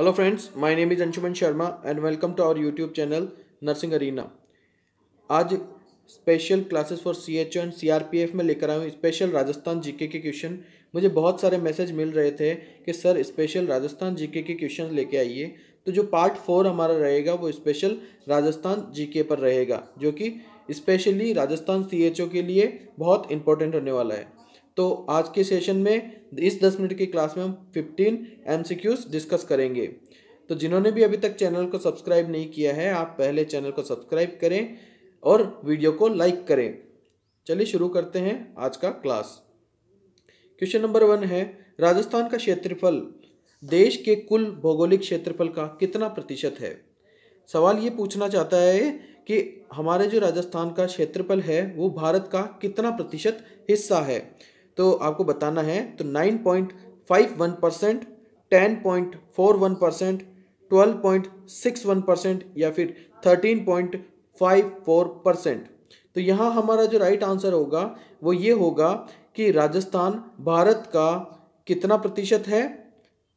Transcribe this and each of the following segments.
hello friends my name is Anshuman Sharma and welcome to our YouTube channel nursing arena आज special classes for C H and C R P F में लेकर आया हूँ special Rajasthan GK के question मुझे बहुत सारे मैसेज मिल रहे थे कि सर स्पेशल राजस्थान जीके के क्वेश्चन लेके आइए तो जो पार्ट फोर हमारा रहेगा वो स्पेशल राजस्थान जीके पर रहेगा जो कि specially Rajasthan C H O के लिए बहुत इंपॉर्टेंट होने वाला है तो आज के सेशन में इस दस मिनट की क्लास में हम फिफ्टीन एम डिस्कस करेंगे तो जिन्होंने भी अभी तक चैनल को सब्सक्राइब नहीं किया है आप पहले चैनल को सब्सक्राइब करें और वीडियो को लाइक करें चलिए शुरू करते हैं आज का क्लास क्वेश्चन नंबर वन है राजस्थान का क्षेत्रफल देश के कुल भौगोलिक क्षेत्रफल का कितना प्रतिशत है सवाल ये पूछना चाहता है कि हमारे जो राजस्थान का क्षेत्रफल है वो भारत का कितना प्रतिशत हिस्सा है तो आपको बताना है तो nine point five one percent ten point four one percent twelve point six one percent या फिर thirteen point five four percent तो यहाँ हमारा जो राइट आंसर होगा वो ये होगा कि राजस्थान भारत का कितना प्रतिशत है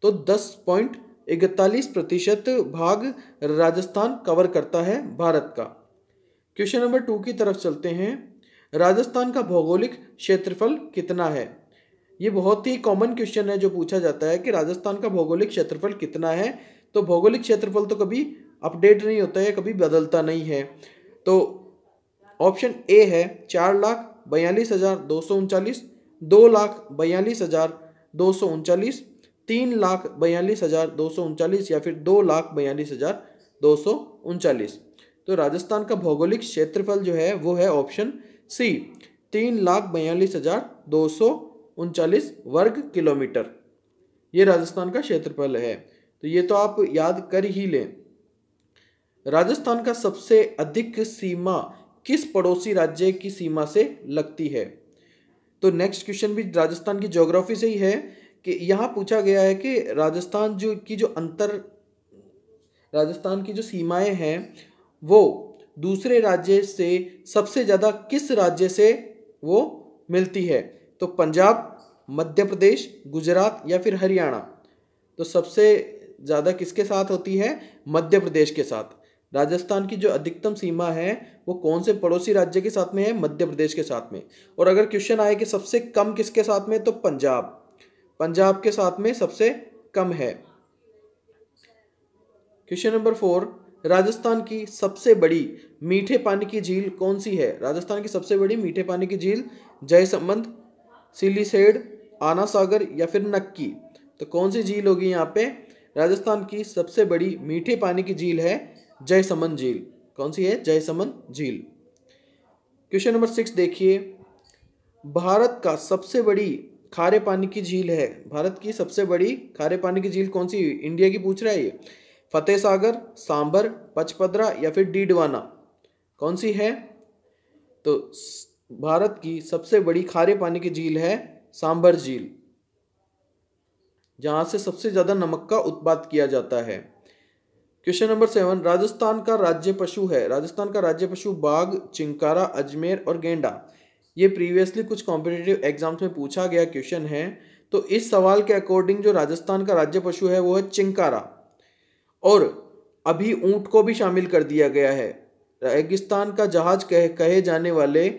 तो दस पॉइंट इकतालीस प्रतिशत भाग राजस्थान कवर करता है भारत का क्वेश्चन नंबर टू की तरफ चलते हैं राजस्थान का भौगोलिक क्षेत्रफल कितना है ये बहुत ही कॉमन क्वेश्चन है जो पूछा जाता है कि राजस्थान का भौगोलिक क्षेत्रफल कितना है तो भौगोलिक क्षेत्रफल तो कभी अपडेट नहीं होता है कभी बदलता नहीं है तो ऑप्शन ए है चार लाख बयालीस हज़ार दो सौ उनचालीस दो लाख बयालीस हज़ार दो सौ उनचालीस तीन लाख बयालीस हज़ार दो सौ उनचालीस या फिर दो लाख बयालीस हज़ार दो सौ उनचालीस तो राजस्थान का भौगोलिक क्षेत्रफल जो है वो है ऑप्शन सी तीन लाख बयालीस हजार दो सौ उनचालीस वर्ग किलोमीटर ये राजस्थान का क्षेत्रफल है तो ये तो आप याद कर ही लें राजस्थान का सबसे अधिक सीमा किस पड़ोसी राज्य की सीमा से लगती है तो नेक्स्ट क्वेश्चन भी राजस्थान की ज्योग्राफी से ही है कि यहाँ पूछा गया है कि राजस्थान जो की जो अंतर राजस्थान की जो सीमाएं हैं वो दूसरे राज्य से सबसे ज़्यादा किस राज्य से वो मिलती है तो पंजाब मध्य प्रदेश गुजरात या फिर हरियाणा तो सबसे ज़्यादा किसके साथ होती है मध्य प्रदेश के साथ राजस्थान की जो अधिकतम सीमा है वो कौन से पड़ोसी राज्य के साथ में है मध्य प्रदेश के साथ में और अगर क्वेश्चन आए कि सबसे कम किसके साथ में तो पंजाब पंजाब के साथ में सबसे कम है क्वेश्चन नंबर फोर राजस्थान की सबसे बड़ी मीठे पानी की झील कौन सी है राजस्थान की सबसे बड़ी मीठे पानी की झील जय संबंध सिलीसेड आना सागर या फिर नक्की तो कौन सी झील होगी यहाँ पे राजस्थान की सबसे बड़ी मीठे पानी की झील है जय समंद झील कौन सी है जय समंद झील क्वेश्चन नंबर सिक्स देखिए भारत का सबसे बड़ी खारे पानी की झील है भारत की सबसे बड़ी खारे पानी की झील कौन सी इंडिया की पूछ रहा है ये फतेह सागर सांबर पचपदरा या फिर डीडवाना कौन सी है तो भारत की सबसे बड़ी खारे पानी की झील है सांबर झील जहां से सबसे ज़्यादा नमक का उत्पाद किया जाता है क्वेश्चन नंबर सेवन राजस्थान का राज्य पशु है राजस्थान का राज्य पशु बाघ चिंकारा अजमेर और गेंडा ये प्रीवियसली कुछ कॉम्पिटेटिव एग्जाम्स में पूछा गया क्वेश्चन है तो इस सवाल के अकॉर्डिंग जो राजस्थान का राज्य पशु है वो है चिंकारा और अभी ऊँट को भी शामिल कर दिया गया है रेगिस्तान का जहाज कह कहे जाने वाले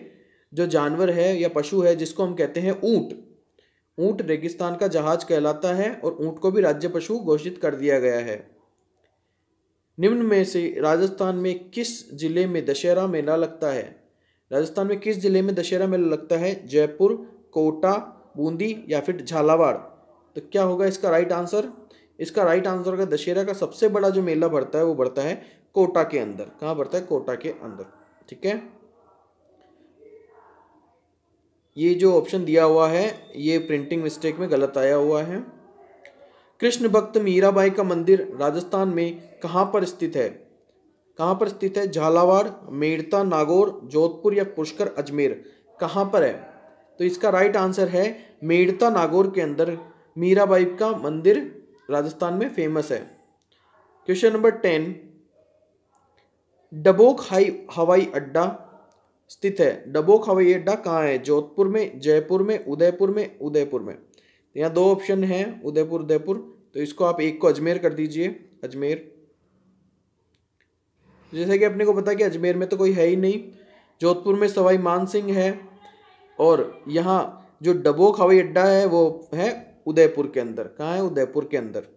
जो जानवर है या पशु है जिसको हम कहते हैं ऊँट ऊँट रेगिस्तान का जहाज कहलाता है और ऊँट को भी राज्य पशु घोषित कर दिया गया है निम्न में से राजस्थान में किस जिले में दशहरा मेला लगता है राजस्थान में किस जिले में दशहरा मेला लगता है जयपुर कोटा बूंदी या फिर झालावाड़ तो क्या होगा इसका राइट आंसर इसका राइट आंसर होगा दशहरा का सबसे बड़ा जो मेला बढ़ता है वो बढ़ता है कोटा के अंदर कहाँ बढ़ता है कोटा के अंदर ठीक है ये जो ऑप्शन दिया हुआ है ये प्रिंटिंग मिस्टेक में गलत आया हुआ है कृष्ण भक्त मीराबाई का मंदिर राजस्थान में कहाँ पर स्थित है कहाँ पर स्थित है झालावाड़ मेड़ता नागौर जोधपुर या पुष्कर अजमेर कहाँ पर है तो इसका राइट आंसर है मेड़ता नागौर के अंदर मीराबाई का मंदिर राजस्थान में फेमस है क्वेश्चन नंबर टेन डबोक हाई हवाई अड्डा स्थित है डबोक हवाई अड्डा कहाँ है जोधपुर में जयपुर में उदयपुर में उदयपुर में तो यहाँ दो ऑप्शन हैं उदयपुर उदयपुर तो इसको आप एक को अजमेर कर दीजिए अजमेर जैसे कि अपने को पता कि अजमेर में तो कोई है ही नहीं जोधपुर में सवाई मानसिंह है और यहाँ जो डबोक हवाई अड्डा है वो है उदयपुर के अंदर कहा है उदयपुर के अंदर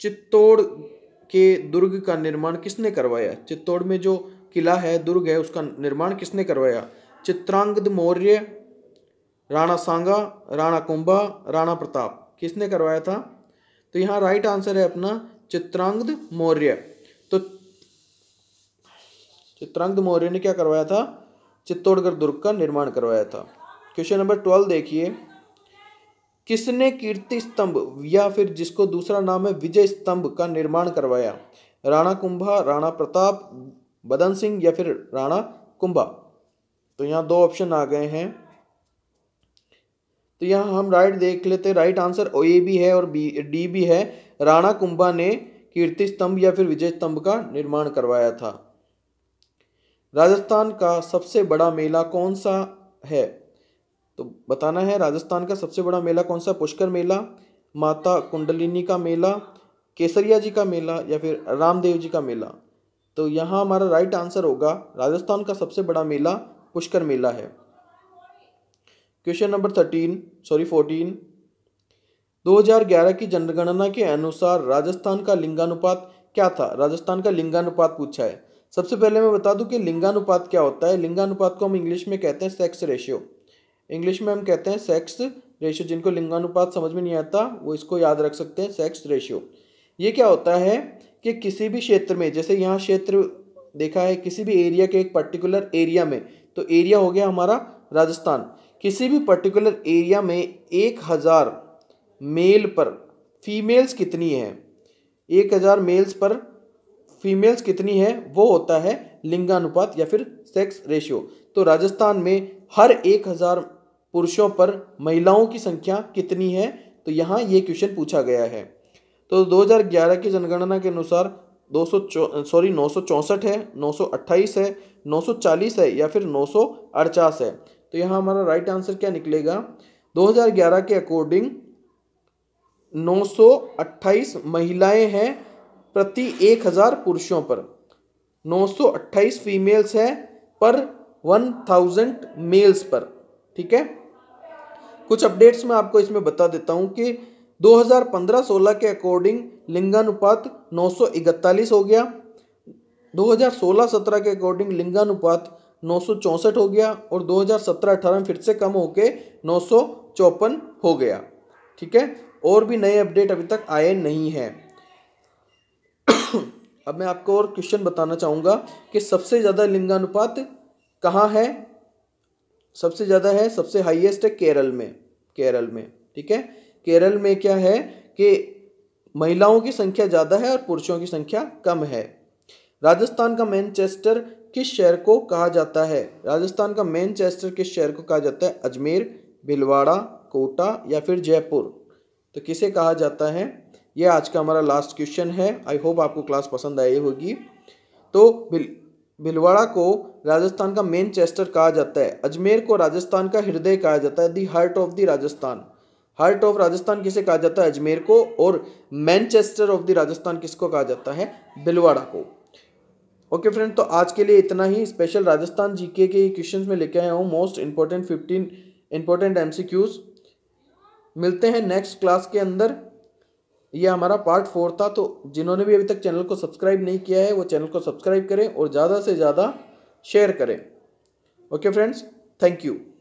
चित्तौड़ के दुर्ग का निर्माण किसने करवाया चित्तौड़ में जो किला है दुर्ग है उसका निर्माण किसने करवाया चित्रांगद मौर्य राणा सांगा राणा कुंभा राणा प्रताप किसने करवाया था तो यहाँ राइट आंसर है अपना चित्रांगद मौर्य तो चित्रांगद मौर्य ने क्या करवाया था चित्तौड़गढ़ दुर्ग का निर्माण करवाया था क्वेश्चन नंबर ट्वेल्व देखिए किसने कीर्ति स्तंभ या फिर जिसको दूसरा नाम है विजय स्तंभ का निर्माण करवाया राणा कुंभा राणा प्रताप बदन सिंह या फिर राणा कुंभा तो यहाँ दो ऑप्शन आ गए हैं तो यहाँ हम राइट देख लेते राइट आंसर ओ ए भी है और बी डी भी है राणा कुंभा ने कीर्ति स्तंभ या फिर विजय स्तंभ का निर्माण करवाया था राजस्थान का सबसे बड़ा मेला कौन सा है तो बताना है राजस्थान का सबसे बड़ा मेला कौन सा पुष्कर मेला माता कुंडलिनी का मेला केसरिया जी का मेला या फिर रामदेव जी का मेला तो यहाँ हमारा राइट आंसर होगा राजस्थान का सबसे बड़ा मेला पुष्कर मेला है question number thirteen sorry fourteen 2011 की जनगणना के अनुसार राजस्थान का लिंगानुपात क्या था राजस्थान का लिंगानुपात पूछा है सबसे पहले मैं बता दूं कि लिंगानुपात क्या होता है लिंगानुपात को हम इंग्लिश में कहते हैं सेक्स रेशियो इंग्लिश में हम कहते हैं सेक्स रेशियो जिनको लिंगानुपात समझ में नहीं आता वो इसको याद रख सकते हैं सेक्स रेशियो ये क्या होता है कि किसी भी क्षेत्र में जैसे यहाँ क्षेत्र देखा है किसी भी एरिया के एक पर्टिकुलर एरिया में तो एरिया हो गया हमारा राजस्थान किसी भी पर्टिकुलर एरिया में एक हज़ार मेल पर फीमेल्स कितनी है एक हज़ार मेल्स पर फीमेल्स कितनी है वो होता है लिंगानुपात या फिर सेक्स रेशियो तो राजस्थान में हर एक हज़ार पुरुषों पर महिलाओं की संख्या कितनी है तो यहाँ ये क्वेश्चन पूछा गया है तो 2011 की जनगणना के अनुसार दो सॉरी नौ है नौ है नौ है या फिर नौ है तो यहाँ हमारा राइट आंसर क्या निकलेगा 2011 के अकॉर्डिंग 928 महिलाएं हैं प्रति 1000 पुरुषों पर 928 फीमेल्स हैं पर 1000 मेल्स पर ठीक है कुछ अपडेट्स मैं आपको इसमें बता देता हूँ कि 2015-16 के अकॉर्डिंग लिंगानुपात 941 हो गया 2016-17 के अकॉर्डिंग लिंगानुपात नौ हो गया और 2017-18 में फिर से कम होके नौ हो गया ठीक है और भी नए अपडेट अभी तक आए नहीं हैं अब मैं आपको और क्वेश्चन बताना चाहूँगा कि सबसे ज़्यादा लिंगानुपात कहाँ है सबसे ज़्यादा है सबसे हाईएस्ट है केरल में केरल में ठीक है केरल में क्या है कि महिलाओं की संख्या ज़्यादा है और पुरुषों की संख्या कम है राजस्थान का मैनचेस्टर किस शहर को कहा जाता है राजस्थान का मैनचेस्टर किस शहर को कहा जाता है अजमेर भिलवाड़ा कोटा या फिर जयपुर तो किसे कहा जाता है यह आज का हमारा लास्ट क्वेश्चन है आई होप आपको क्लास पसंद आई होगी तो भिलवाड़ा को राजस्थान का मेन चेस्टर कहा जाता है अजमेर को राजस्थान का हृदय कहा जाता है the heart of the Rajasthan heart of Rajasthan किसे कहा जाता है अजमेर को और मैनचेस्टर ऑफ द राजस्थान किसको कहा जाता है भिलवाड़ा को ओके फ्रेंड तो आज के लिए इतना ही स्पेशल राजस्थान जीके के क्वेश्चन में लेके आया हूँ मोस्ट इंपॉर्टेंट फिफ्टीन इंपॉर्टेंट एम मिलते हैं नेक्स्ट क्लास के अंदर ये हमारा पार्ट फोर था तो जिन्होंने भी अभी तक चैनल को सब्सक्राइब नहीं किया है वो चैनल को सब्सक्राइब करें और ज़्यादा से ज़्यादा शेयर करें ओके फ्रेंड्स थैंक यू